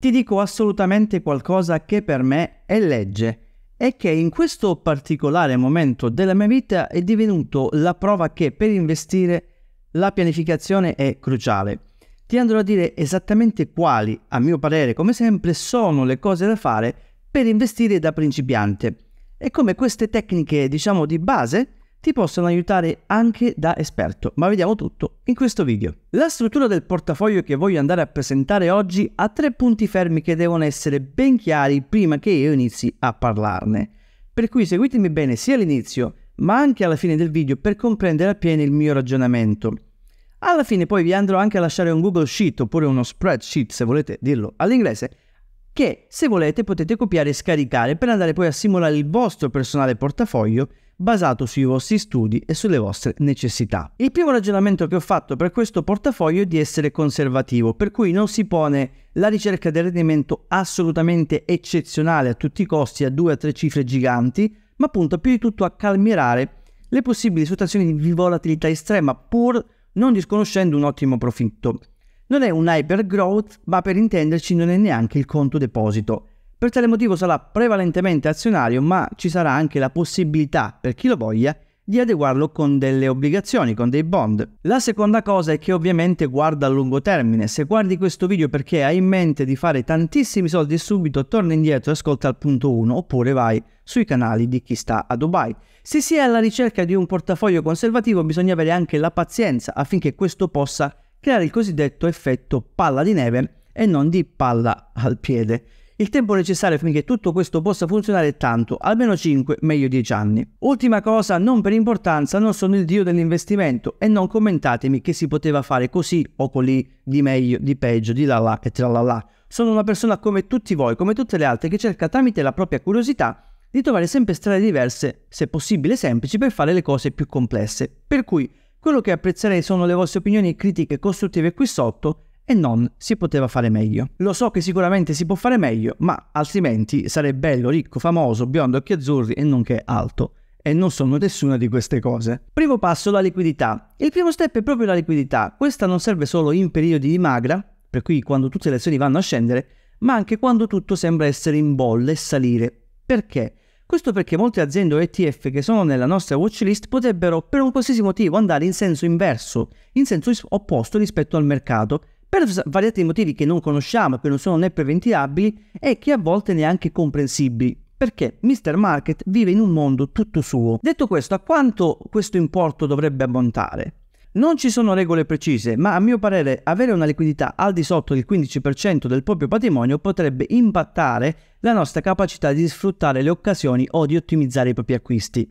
ti dico assolutamente qualcosa che per me è legge e che in questo particolare momento della mia vita è divenuto la prova che per investire la pianificazione è cruciale. Ti andrò a dire esattamente quali, a mio parere, come sempre, sono le cose da fare per investire da principiante e come queste tecniche, diciamo, di base ti possono aiutare anche da esperto, ma vediamo tutto in questo video. La struttura del portafoglio che voglio andare a presentare oggi ha tre punti fermi che devono essere ben chiari prima che io inizi a parlarne. Per cui seguitemi bene sia all'inizio ma anche alla fine del video per comprendere appieno il mio ragionamento. Alla fine poi vi andrò anche a lasciare un Google Sheet oppure uno spreadsheet se volete dirlo all'inglese che se volete potete copiare e scaricare per andare poi a simulare il vostro personale portafoglio basato sui vostri studi e sulle vostre necessità. Il primo ragionamento che ho fatto per questo portafoglio è di essere conservativo, per cui non si pone la ricerca del rendimento assolutamente eccezionale a tutti i costi a due o tre cifre giganti, ma punta più di tutto a calmierare le possibili situazioni di volatilità estrema pur non disconoscendo un ottimo profitto. Non è un hyper growth, ma per intenderci non è neanche il conto deposito. Per tale motivo sarà prevalentemente azionario, ma ci sarà anche la possibilità, per chi lo voglia, di adeguarlo con delle obbligazioni, con dei bond. La seconda cosa è che ovviamente guarda a lungo termine. Se guardi questo video perché hai in mente di fare tantissimi soldi subito, torna indietro e ascolta al punto 1 oppure vai sui canali di chi sta a Dubai. Se si è alla ricerca di un portafoglio conservativo bisogna avere anche la pazienza affinché questo possa creare il cosiddetto effetto palla di neve e non di palla al piede. Il tempo necessario affinché tutto questo possa funzionare è tanto, almeno 5, meglio 10 anni. Ultima cosa, non per importanza, non sono il dio dell'investimento e non commentatemi che si poteva fare così o colì, di meglio, di peggio, di là là e tra là là. Sono una persona come tutti voi, come tutte le altre, che cerca tramite la propria curiosità di trovare sempre strade diverse, se possibile semplici, per fare le cose più complesse. Per cui, quello che apprezzerei sono le vostre opinioni critiche costruttive qui sotto e non si poteva fare meglio. Lo so che sicuramente si può fare meglio, ma altrimenti sarei bello, ricco, famoso, biondo, occhi azzurri e nonché alto. E non sono nessuna di queste cose. Primo passo, la liquidità. Il primo step è proprio la liquidità. Questa non serve solo in periodi di magra, per cui quando tutte le azioni vanno a scendere, ma anche quando tutto sembra essere in bolle e salire. Perché? Questo perché molte aziende o ETF che sono nella nostra watchlist potrebbero per un qualsiasi motivo andare in senso inverso, in senso opposto rispetto al mercato per svariati motivi che non conosciamo, che non sono né preventilabili e che a volte neanche comprensibili. Perché Mr. Market vive in un mondo tutto suo. Detto questo, a quanto questo importo dovrebbe ammontare? Non ci sono regole precise, ma a mio parere avere una liquidità al di sotto del 15% del proprio patrimonio potrebbe impattare la nostra capacità di sfruttare le occasioni o di ottimizzare i propri acquisti.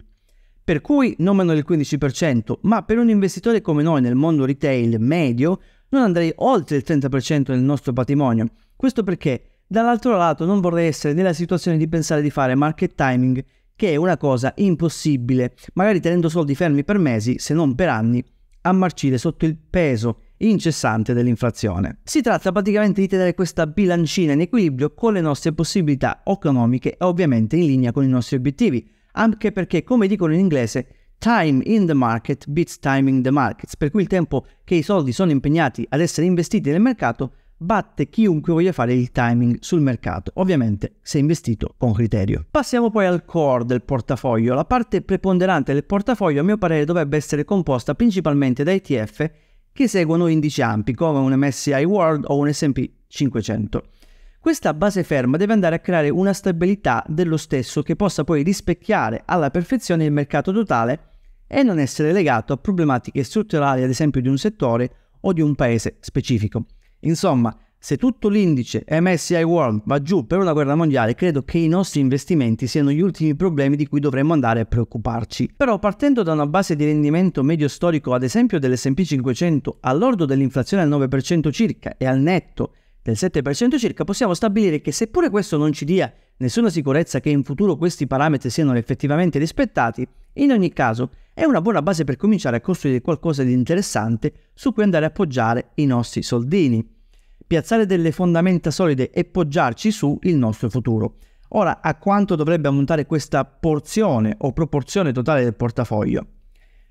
Per cui non meno del 15%, ma per un investitore come noi nel mondo retail medio non andrei oltre il 30% del nostro patrimonio. Questo perché Dall'altro lato non vorrei essere nella situazione di pensare di fare market timing, che è una cosa impossibile, magari tenendo soldi fermi per mesi, se non per anni, a marcire sotto il peso incessante dell'inflazione. Si tratta praticamente di tenere questa bilancina in equilibrio con le nostre possibilità economiche e ovviamente in linea con i nostri obiettivi, anche perché, come dicono in inglese, time in the market beats timing the markets, per cui il tempo che i soldi sono impegnati ad essere investiti nel mercato batte chiunque voglia fare il timing sul mercato, ovviamente se investito con criterio. Passiamo poi al core del portafoglio. La parte preponderante del portafoglio, a mio parere, dovrebbe essere composta principalmente da ETF che seguono indici ampi come un MSI World o un SP 500. Questa base ferma deve andare a creare una stabilità dello stesso che possa poi rispecchiare alla perfezione il mercato totale e non essere legato a problematiche strutturali, ad esempio di un settore o di un paese specifico. Insomma, se tutto l'indice MSI World va giù per una guerra mondiale, credo che i nostri investimenti siano gli ultimi problemi di cui dovremmo andare a preoccuparci. Però partendo da una base di rendimento medio storico, ad esempio dell'S&P 500, all'ordo dell'inflazione al 9% circa e al netto del 7% circa, possiamo stabilire che seppure questo non ci dia nessuna sicurezza che in futuro questi parametri siano effettivamente rispettati, in ogni caso è una buona base per cominciare a costruire qualcosa di interessante su cui andare a poggiare i nostri soldini. Piazzare delle fondamenta solide e poggiarci su il nostro futuro. Ora, a quanto dovrebbe ammontare questa porzione o proporzione totale del portafoglio?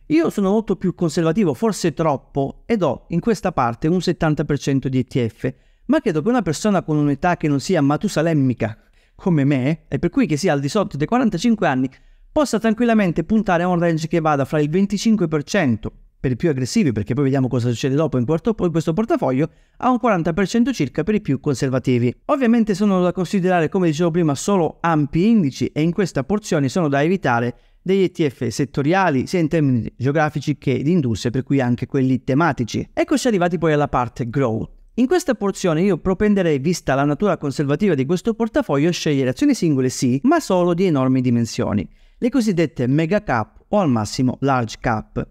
Io sono molto più conservativo, forse troppo, ed ho in questa parte un 70% di ETF, ma credo che una persona con un'età che non sia matusalemmica come me, e per cui che sia al di sotto dei 45 anni, possa tranquillamente puntare a un range che vada fra il 25% per i più aggressivi, perché poi vediamo cosa succede dopo in, questo portafoglio, a un 40% circa per i più conservativi. Ovviamente sono da considerare, come dicevo prima, solo ampi indici e in questa porzione sono da evitare degli ETF settoriali sia in termini geografici che di industria, per cui anche quelli tematici. Eccoci arrivati poi alla parte growth. In questa porzione io propenderei, vista la natura conservativa di questo portafoglio, a scegliere azioni singole sì, ma solo di enormi dimensioni, le cosiddette mega cap o al massimo large cap.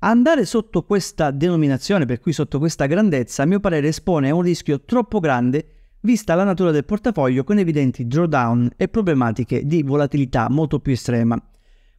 Andare sotto questa denominazione, per cui sotto questa grandezza, a mio parere espone a un rischio troppo grande vista la natura del portafoglio con evidenti drawdown e problematiche di volatilità molto più estrema.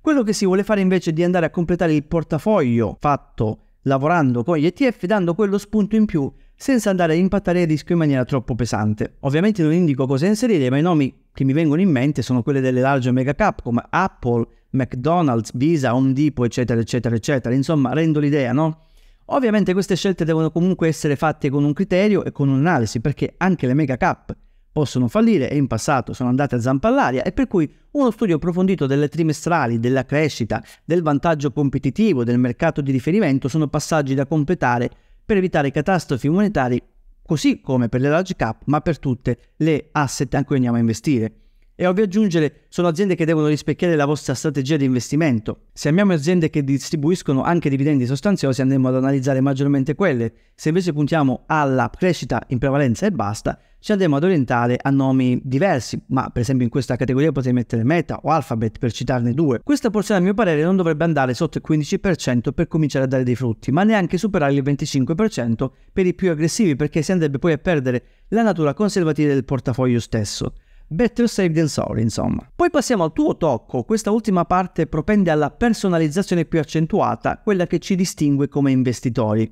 Quello che si vuole fare invece è di andare a completare il portafoglio fatto lavorando con gli ETF dando quello spunto in più senza andare a impattare il rischio in maniera troppo pesante. Ovviamente non indico cosa inserire, ma i nomi che mi vengono in mente sono quelli delle large mega cap come Apple, McDonald's, Visa, Home Depot, eccetera, eccetera, eccetera. Insomma, rendo l'idea, no? Ovviamente queste scelte devono comunque essere fatte con un criterio e con un'analisi, perché anche le mega cap possono fallire e in passato sono andate a zampa all'aria e per cui uno studio approfondito delle trimestrali, della crescita, del vantaggio competitivo, del mercato di riferimento sono passaggi da completare per evitare catastrofi monetarie così come per le large cap ma per tutte le asset a cui andiamo a investire. E ovvio aggiungere, sono aziende che devono rispecchiare la vostra strategia di investimento. Se amiamo aziende che distribuiscono anche dividendi sostanziosi andremo ad analizzare maggiormente quelle. Se invece puntiamo alla crescita in prevalenza e basta, ci andremo ad orientare a nomi diversi, ma per esempio in questa categoria potrei mettere Meta o Alphabet per citarne due. Questa porzione a mio parere non dovrebbe andare sotto il 15% per cominciare a dare dei frutti, ma neanche superare il 25% per i più aggressivi perché si andrebbe poi a perdere la natura conservativa del portafoglio stesso. Better safe than sorry, insomma. Poi passiamo al tuo tocco, questa ultima parte propende alla personalizzazione più accentuata, quella che ci distingue come investitori.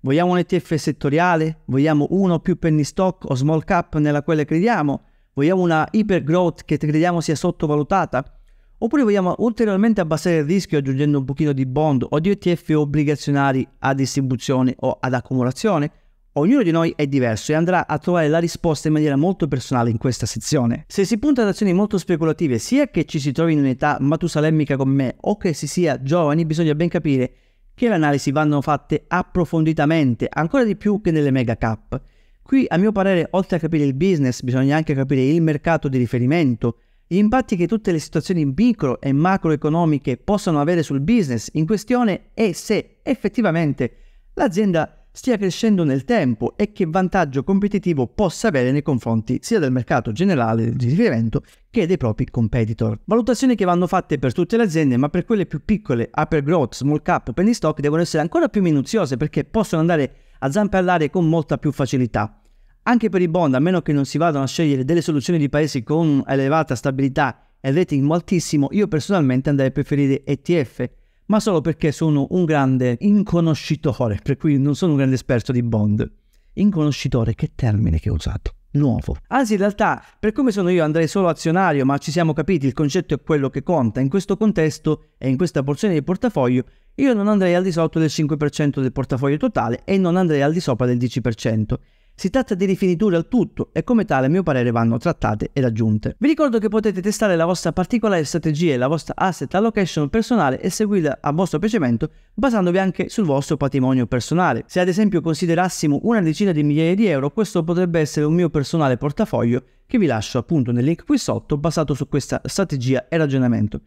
Vogliamo un ETF settoriale? Vogliamo uno o più penny stock o small cap nella quale crediamo? Vogliamo una hyper growth che crediamo sia sottovalutata? Oppure vogliamo ulteriormente abbassare il rischio aggiungendo un pochino di bond o di ETF obbligazionari a distribuzione o ad accumulazione? Ognuno di noi è diverso e andrà a trovare la risposta in maniera molto personale in questa sezione. Se si punta ad azioni molto speculative, sia che ci si trovi in un'età matusalemmica come me o che si sia giovani, bisogna ben capire che le analisi vanno fatte approfonditamente, ancora di più che nelle mega cap. Qui, a mio parere, oltre a capire il business, bisogna anche capire il mercato di riferimento, gli impatti che tutte le situazioni micro e macroeconomiche possono avere sul business in questione e se effettivamente l'azienda stia crescendo nel tempo e che vantaggio competitivo possa avere nei confronti sia del mercato generale di riferimento che dei propri competitor. Valutazioni che vanno fatte per tutte le aziende, ma per quelle più piccole, upper growth, small cap, penny stock, devono essere ancora più minuziose perché possono andare a zampe all'aria con molta più facilità. Anche per i bond, a meno che non si vadano a scegliere delle soluzioni di paesi con elevata stabilità e rating altissimo, io personalmente andrei a preferire ETF ma solo perché sono un grande inconoscitore, per cui non sono un grande esperto di Bond. Inconoscitore, che termine che ho usato? Nuovo. Anzi, in realtà, per come sono io andrei solo azionario, ma ci siamo capiti, il concetto è quello che conta. In questo contesto e in questa porzione di portafoglio, io non andrei al di sotto del 5% del portafoglio totale e non andrei al di sopra del 10%. Si tratta di rifiniture al tutto e come tale a mio parere vanno trattate ed aggiunte. Vi ricordo che potete testare la vostra particolare strategia e la vostra asset allocation personale e seguirla a vostro piacimento basandovi anche sul vostro patrimonio personale. Se ad esempio considerassimo una decina di migliaia di euro, questo potrebbe essere un mio personale portafoglio che vi lascio appunto nel link qui sotto basato su questa strategia e ragionamento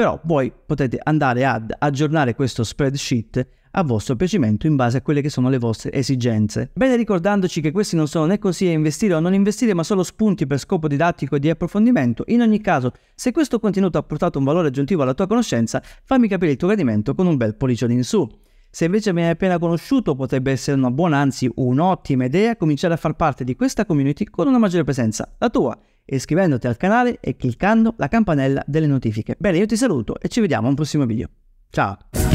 però voi potete andare ad aggiornare questo spreadsheet a vostro piacimento in base a quelle che sono le vostre esigenze. Bene ricordandoci che questi non sono né così a investire o non investire, ma solo spunti per scopo didattico e di approfondimento. In ogni caso, se questo contenuto ha portato un valore aggiuntivo alla tua conoscenza, fammi capire il tuo gradimento con un bel pollicione in su. Se invece mi hai appena conosciuto, potrebbe essere una buona, anzi un'ottima idea cominciare a far parte di questa community con una maggiore presenza, la tua iscrivendoti al canale e cliccando la campanella delle notifiche. Bene, io ti saluto e ci vediamo a un prossimo video. Ciao!